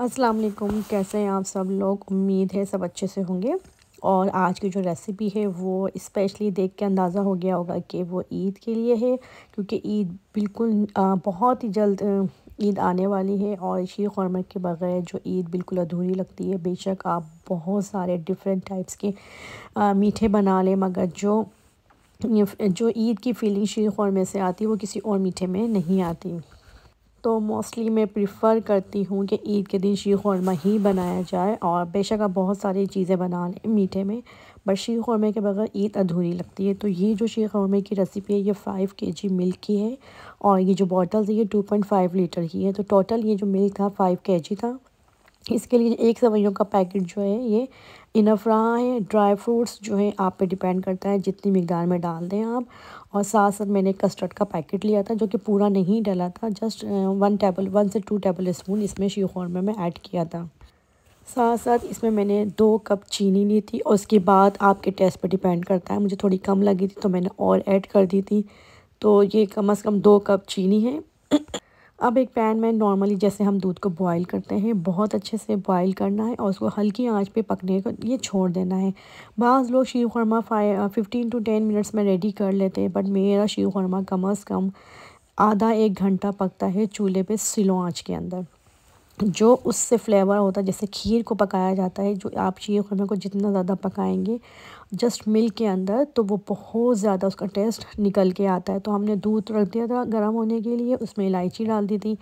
अस्सलाम वालेकुम कैसे हैं आप सब लोग उम्मीद है सब अच्छे से होंगे और आज की जो रेसिपी है वो स्पेशली देख के अंदाज़ा हो गया होगा कि वो ईद के लिए है क्योंकि ईद बिल्कुल बहुत ही जल्द ईद आने वाली है और इसी कौरमे के बग़ैर जो ईद बिल्कुल अधूरी लगती है बेशक आप बहुत सारे डिफरेंट टाइप्स के मीठे बना लें मगर जो जो ईद की फीलिंग शीर कौरमे से आती है वो किसी और मीठे में नहीं आती तो मोस्टली मैं प्रिफ़र करती हूँ कि ईद के दिन शी खरमा ही बनाया जाए और बेशक आप बहुत सारी चीज़ें बना लें मीठे में बट शी खरमे के बगैर ईद अधूरी लगती है तो ये जो शी खरमे की रेसिपी है ये फ़ाइव के जी मिल्क की है और ये जो बॉटल्स है ये टू पॉइंट फाइव लीटर की है तो टोटल ये जो मिल्क था फ़ाइव के जी था इसके लिए एक सवैयों का पैकेट जो है ये इनफ रहा है ड्राई फ्रूट्स जो है आप पे डिपेंड करता है जितनी मकदार में डाल दें आप और साथ साथ मैंने कस्टर्ड का पैकेट लिया था जो कि पूरा नहीं डला था जस्ट वन टेबल वन से टू टेबल स्पून इसमें शी में मैं ऐड किया था साथ साथ इसमें मैंने दो कप चीनी ली थी और उसके बाद आपके टेस्ट पर डिपेंड करता है मुझे थोड़ी कम लगी थी तो मैंने और ऐड कर दी थी तो ये कम अज़ कम दो कप चीनी है अब एक पैन में नॉर्मली जैसे हम दूध को बॉईल करते हैं बहुत अच्छे से बॉईल करना है और उसको हल्की आंच पे पकने को ये छोड़ देना है बाज़ लोग शीर five fifteen to ten minutes में रेडी कर लेते हैं बट मेरा शीर खरमा कम अज़ कम आधा एक घंटा पकता है चूल्हे पे सिलो आँच के अंदर जो उससे फ्लेवर होता है जैसे खीर को पकाया जाता है जो आप शीर खुरमे को जितना ज़्यादा पकाएंगे जस्ट मिल्क के अंदर तो वो बहुत ज़्यादा उसका टेस्ट निकल के आता है तो हमने दूध रख दिया था गर्म होने के लिए उसमें इलायची डाल दी थी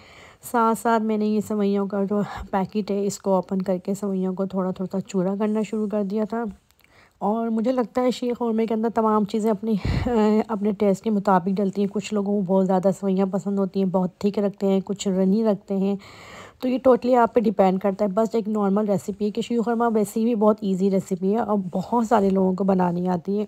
साथ साथ मैंने ये सवैयों का जो पैकेट है इसको ओपन करके सवैयों को थोड़ा थोड़ा चूरा करना शुरू कर दिया था और मुझे लगता है शेख और के अंदर तमाम चीज़ें अपनी अपने टेस्ट के मुताबिक डलती हैं कुछ लोगों को बहुत ज़्यादा सवैयाँ पसंद होती हैं बहुत थिक रखते हैं कुछ रनी रखते हैं तो ये टोटली आप पे डिपेंड करता है बस एक नॉर्मल रेसिपी है कश्यू खरमा वैसी भी बहुत ईजी रेसिपी है और बहुत सारे लोगों को बनानी आती है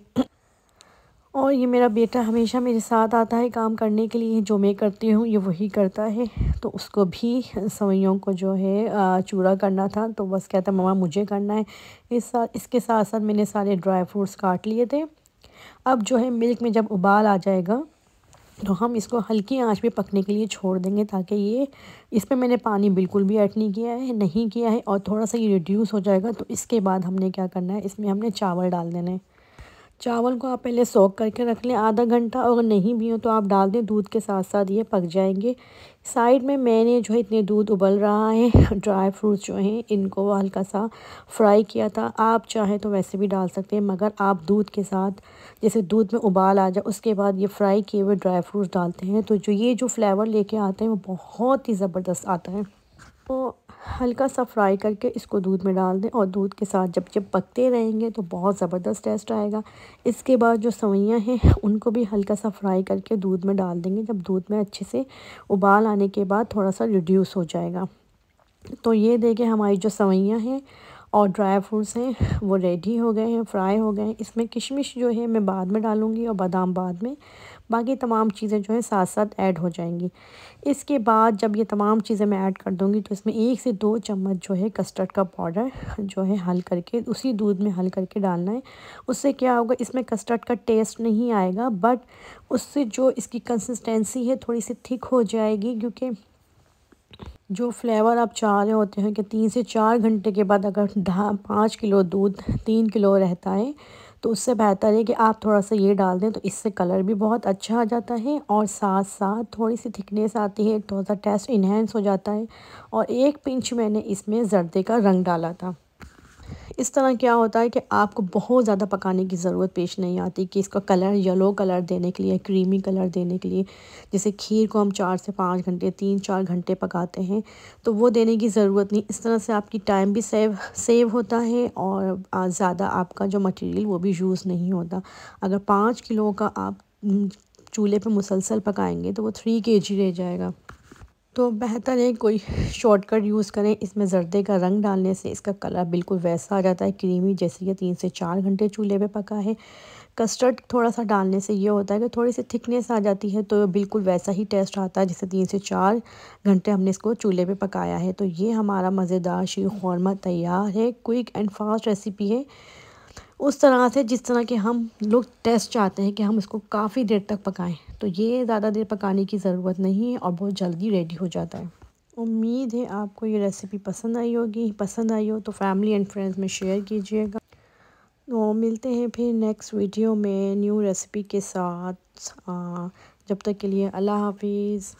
और ये मेरा बेटा हमेशा मेरे साथ आता है काम करने के लिए जो मैं करती हूँ ये वही करता है तो उसको भी सवैयों को जो है चूड़ा करना था तो बस कहता ममा मुझे करना है इस साथ इसके साथ साथ मैंने सारे ड्राई फ्रूट्स काट लिए थे अब जो है मिल्क में जब उबाल आ जाएगा तो हम इसको हल्की आंच पे पकने के लिए छोड़ देंगे ताकि ये इस पर मैंने पानी बिल्कुल भी ऐड नहीं किया है नहीं किया है और थोड़ा सा ये रिड्यूस हो जाएगा तो इसके बाद हमने क्या करना है इसमें हमने चावल डाल देने चावल को आप पहले सोख करके रख लें आधा घंटा और नहीं भी हो तो आप डाल दें दूध के साथ साथ ये पक जाएंगे साइड में मैंने जो है इतने दूध उबल रहा है ड्राई फ्रूट्स जो हैं इनको हल्का सा फ्राई किया था आप चाहें तो वैसे भी डाल सकते हैं मगर आप दूध के साथ जैसे दूध में उबाल आ जाए उसके बाद ये फ्राई किए हुए ड्राई फ्रूट्स डालते हैं तो जो ये जो फ्लेवर लेके आते हैं वो बहुत ही ज़बरदस्त आता है इसको हल्का सा फ्राई करके इसको दूध में डाल दें और दूध के साथ जब जब पकते रहेंगे तो बहुत ज़बरदस्त टेस्ट आएगा इसके बाद जो सवैयाँ हैं उनको भी हल्का सा फ्राई करके दूध में डाल देंगे जब दूध में अच्छे से उबाल आने के बाद थोड़ा सा रिड्यूस हो जाएगा तो ये देखें हमारी जो सवैयाँ हैं और ड्राई फ्रूट्स हैं वो रेडी हो गए हैं फ्राई हो गए हैं इसमें किशमिश जो है मैं बाद में डालूँगी और बादाम बाद में बाकी तमाम चीज़ें जो हैं साथ साथ ऐड हो जाएंगी इसके बाद जब ये तमाम चीज़ें मैं ऐड कर दूँगी तो इसमें एक से दो चम्मच जो है कस्टर्ड का पाउडर जो है हल करके उसी दूध में हल करके डालना है उससे क्या होगा इसमें कस्टर्ड का टेस्ट नहीं आएगा बट उससे जो इसकी कंसिस्टेंसी है थोड़ी सी थिक हो जाएगी क्योंकि जो फ्लेवर आप चाह रहे होते हैं कि तीन से चार घंटे के बाद अगर ढा पाँच किलो दूध तीन किलो रहता है तो उससे बेहतर है कि आप थोड़ा सा ये डाल दें तो इससे कलर भी बहुत अच्छा आ जाता है और साथ साथ थोड़ी सी थिकनेस आती है थोड़ा सा टेस्ट इन्हेंस हो जाता है और एक पिंच मैंने इसमें जर्दे का रंग डाला था इस तरह क्या होता है कि आपको बहुत ज़्यादा पकाने की ज़रूरत पेश नहीं आती कि इसका कलर येलो कलर देने के लिए क्रीमी कलर देने के लिए जैसे खीर को हम चार से पाँच घंटे तीन चार घंटे पकाते हैं तो वो देने की ज़रूरत नहीं इस तरह से आपकी टाइम भी सेव सेव होता है और ज़्यादा आपका जो मटेरियल वो भी यूज़ नहीं होता अगर पाँच किलो का आप चूल्हे पे मुसलसल पकाएंगे तो वो थ्री के जी रह जाएगा तो बेहतर है कोई शॉर्टकट यूज़ करें इसमें जर्दे का रंग डालने से इसका कलर बिल्कुल वैसा आ जाता है क्रीमी जैसे ये तीन से चार घंटे चूल्हे पे पका है कस्टर्ड थोड़ा सा डालने से ये होता है कि थोड़ी सी थिकनेस आ जाती है तो बिल्कुल वैसा ही टेस्ट आता है जैसे तीन से चार घंटे हमने इसको चूल्हे पर पकाया है तो ये हमारा मज़ेदार शी कौरमा तैयार है क्विक एंड फास्ट रेसिपी है उस तरह से जिस तरह के हम लोग टेस्ट चाहते हैं कि हम इसको काफ़ी देर तक पकाएं तो ये ज़्यादा देर पकाने की ज़रूरत नहीं है और बहुत जल्दी रेडी हो जाता है उम्मीद है आपको ये रेसिपी पसंद आई होगी पसंद आई हो तो फैमिली एंड फ्रेंड्स में शेयर कीजिएगा तो मिलते हैं फिर नेक्स्ट वीडियो में न्यू रेसिपी के साथ आ, हाँ, जब तक के लिए अल्लाह हाफिज़